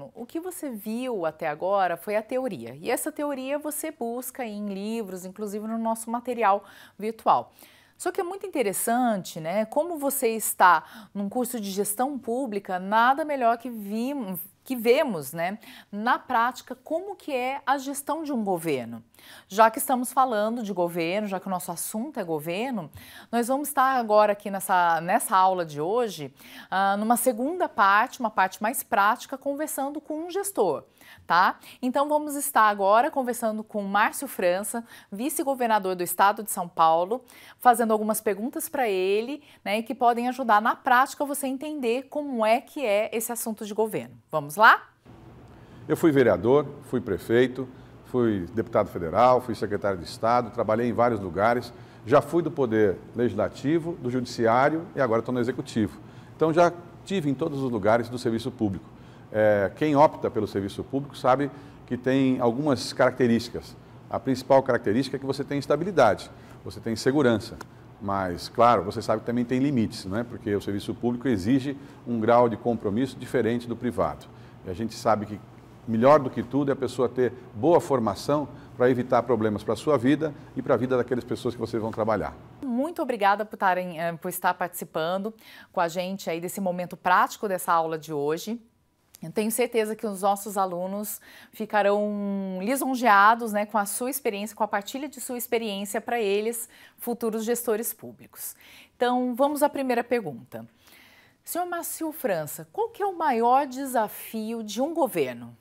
aluno, o que você viu até agora foi a teoria. E essa teoria você busca em livros, inclusive no nosso material virtual. Só que é muito interessante, né? Como você está num curso de gestão pública, nada melhor que vimos que vemos, né, na prática como que é a gestão de um governo. Já que estamos falando de governo, já que o nosso assunto é governo, nós vamos estar agora aqui nessa, nessa aula de hoje, ah, numa segunda parte, uma parte mais prática, conversando com um gestor tá? Então vamos estar agora conversando com Márcio França, vice-governador do estado de São Paulo, fazendo algumas perguntas para ele, né, que podem ajudar na prática você entender como é que é esse assunto de governo. Vamos lá? Eu fui vereador, fui prefeito, fui deputado federal, fui secretário de estado, trabalhei em vários lugares, já fui do poder legislativo, do judiciário e agora estou no executivo. Então já tive em todos os lugares do serviço público é, quem opta pelo serviço público sabe que tem algumas características. A principal característica é que você tem estabilidade, você tem segurança. Mas, claro, você sabe que também tem limites, né? porque o serviço público exige um grau de compromisso diferente do privado. E a gente sabe que melhor do que tudo é a pessoa ter boa formação para evitar problemas para a sua vida e para a vida daquelas pessoas que vocês vão trabalhar. Muito obrigada por, tarem, eh, por estar participando com a gente aí desse momento prático dessa aula de hoje. Eu tenho certeza que os nossos alunos ficarão lisonjeados né, com a sua experiência, com a partilha de sua experiência para eles, futuros gestores públicos. Então, vamos à primeira pergunta. Senhor Macio França, qual que é o maior desafio de um governo?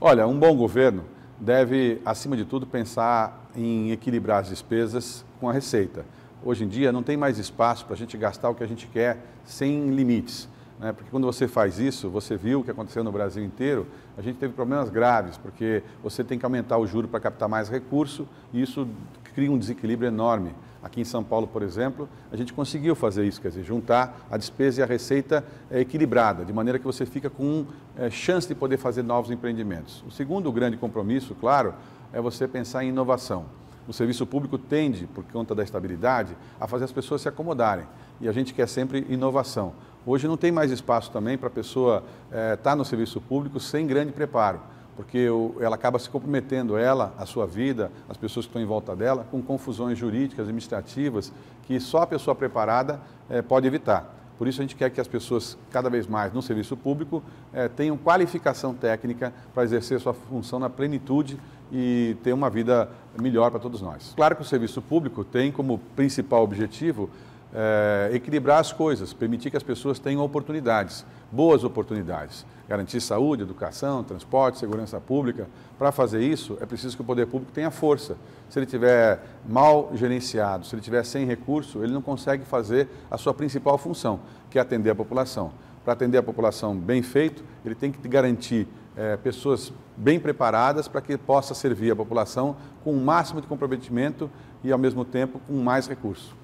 Olha, um bom governo deve, acima de tudo, pensar em equilibrar as despesas com a receita. Hoje em dia não tem mais espaço para a gente gastar o que a gente quer sem limites né? porque quando você faz isso, você viu o que aconteceu no Brasil inteiro, a gente teve problemas graves, porque você tem que aumentar o juro para captar mais recurso e isso cria um desequilíbrio enorme. Aqui em São Paulo, por exemplo, a gente conseguiu fazer isso, quer dizer, juntar a despesa e a receita é, equilibrada, de maneira que você fica com é, chance de poder fazer novos empreendimentos. O segundo grande compromisso, claro, é você pensar em inovação o serviço público tende, por conta da estabilidade, a fazer as pessoas se acomodarem. E a gente quer sempre inovação. Hoje não tem mais espaço também para a pessoa estar eh, é, tá no serviço público sem grande preparo, porque o, ela acaba se comprometendo, ela, a sua vida, as pessoas que estão em volta dela, com confusões jurídicas, administrativas, que só a pessoa preparada é, pode evitar. Por isso a gente quer que as pessoas, cada vez mais no serviço público, eh, tenham qualificação técnica para exercer sua função na plenitude e ter uma vida melhor para todos nós. Claro que o serviço público tem como principal objetivo é, equilibrar as coisas, permitir que as pessoas tenham oportunidades, boas oportunidades, garantir saúde, educação, transporte, segurança pública. Para fazer isso, é preciso que o poder público tenha força. Se ele tiver mal gerenciado, se ele tiver sem recurso, ele não consegue fazer a sua principal função, que é atender a população. Para atender a população bem feito, ele tem que garantir é, pessoas bem preparadas para que possa servir a população com o máximo de comprometimento e, ao mesmo tempo, com mais recurso.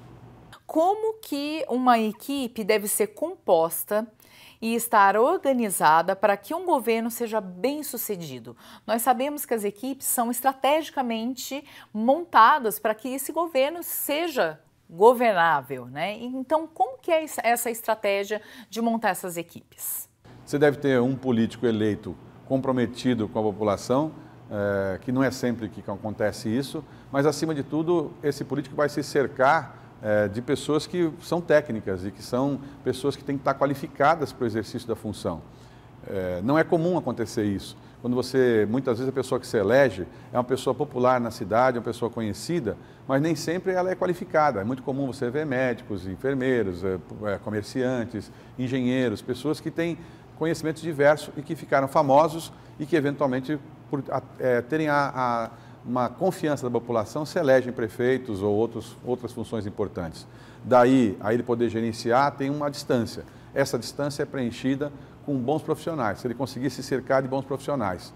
Como que uma equipe deve ser composta e estar organizada para que um governo seja bem sucedido. Nós sabemos que as equipes são estrategicamente montadas para que esse governo seja governável, né? Então, como que é essa estratégia de montar essas equipes? Você deve ter um político eleito comprometido com a população, é, que não é sempre que acontece isso, mas acima de tudo, esse político vai se cercar é, de pessoas que são técnicas e que são pessoas que têm que estar qualificadas para o exercício da função. É, não é comum acontecer isso. Quando você, muitas vezes, a pessoa que se elege é uma pessoa popular na cidade, é uma pessoa conhecida, mas nem sempre ela é qualificada. É muito comum você ver médicos, enfermeiros, é, é, comerciantes, engenheiros, pessoas que têm conhecimentos diversos e que ficaram famosos e que, eventualmente, por é, terem a, a, uma confiança da população, se elegem prefeitos ou outros, outras funções importantes. Daí, a ele poder gerenciar, tem uma distância. Essa distância é preenchida com bons profissionais, se ele conseguir se cercar de bons profissionais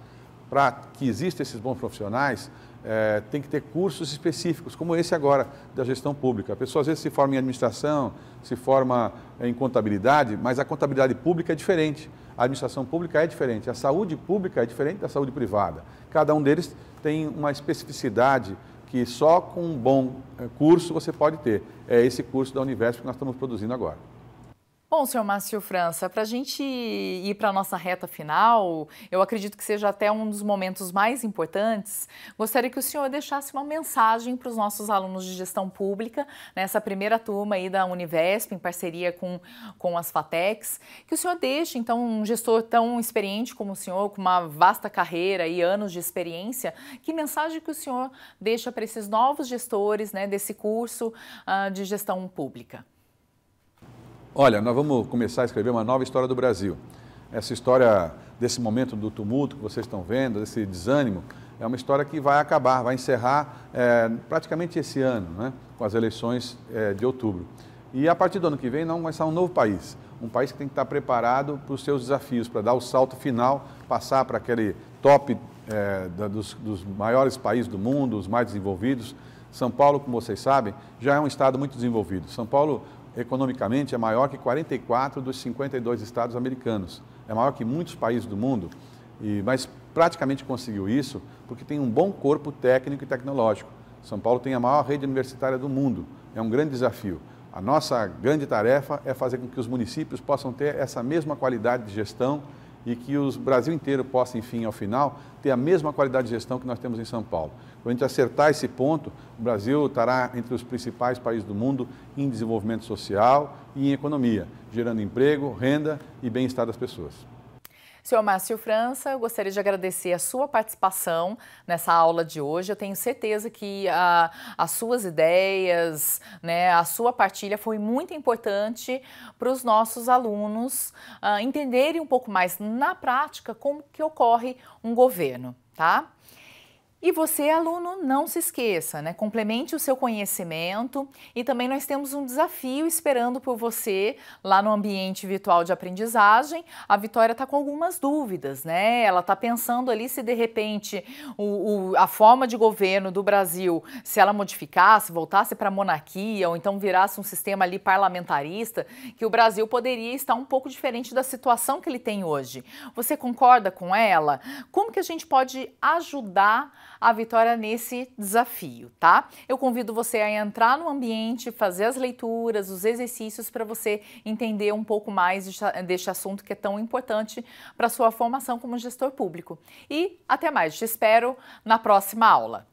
para que existam esses bons profissionais, é, tem que ter cursos específicos, como esse agora, da gestão pública. A pessoa às vezes se forma em administração, se forma em contabilidade, mas a contabilidade pública é diferente, a administração pública é diferente, a saúde pública é diferente da saúde privada. Cada um deles tem uma especificidade que só com um bom é, curso você pode ter. É esse curso da Universo que nós estamos produzindo agora. Bom, senhor Márcio França, para a gente ir para a nossa reta final, eu acredito que seja até um dos momentos mais importantes. Gostaria que o senhor deixasse uma mensagem para os nossos alunos de gestão pública, nessa né, primeira turma aí da Univesp, em parceria com, com as FATECs, que o senhor deixe, então, um gestor tão experiente como o senhor, com uma vasta carreira e anos de experiência, que mensagem que o senhor deixa para esses novos gestores né, desse curso uh, de gestão pública? Olha, nós vamos começar a escrever uma nova história do Brasil. Essa história desse momento do tumulto que vocês estão vendo, desse desânimo, é uma história que vai acabar, vai encerrar é, praticamente esse ano, né, com as eleições é, de outubro. E a partir do ano que vem, nós vamos começar um novo país. Um país que tem que estar preparado para os seus desafios, para dar o salto final, passar para aquele top é, da, dos, dos maiores países do mundo, os mais desenvolvidos. São Paulo, como vocês sabem, já é um estado muito desenvolvido. São Paulo economicamente é maior que 44 dos 52 estados americanos. É maior que muitos países do mundo, e, mas praticamente conseguiu isso porque tem um bom corpo técnico e tecnológico. São Paulo tem a maior rede universitária do mundo. É um grande desafio. A nossa grande tarefa é fazer com que os municípios possam ter essa mesma qualidade de gestão e que o Brasil inteiro possa, enfim, ao final, ter a mesma qualidade de gestão que nós temos em São Paulo. Quando a gente acertar esse ponto, o Brasil estará entre os principais países do mundo em desenvolvimento social e em economia, gerando emprego, renda e bem-estar das pessoas. Senhor Márcio França, eu gostaria de agradecer a sua participação nessa aula de hoje. Eu tenho certeza que a, ah, as suas ideias, né, a sua partilha foi muito importante para os nossos alunos uh, entenderem um pouco mais na prática como que ocorre um governo, tá? E você, aluno, não se esqueça, né? Complemente o seu conhecimento e também nós temos um desafio esperando por você lá no ambiente virtual de aprendizagem. A Vitória está com algumas dúvidas, né? Ela está pensando ali se de repente o, o, a forma de governo do Brasil, se ela modificasse, voltasse para a monarquia ou então virasse um sistema ali parlamentarista, que o Brasil poderia estar um pouco diferente da situação que ele tem hoje. Você concorda com ela? Como que a gente pode ajudar? a vitória nesse desafio, tá? Eu convido você a entrar no ambiente, fazer as leituras, os exercícios para você entender um pouco mais deste assunto que é tão importante para sua formação como gestor público. E até mais, te espero na próxima aula.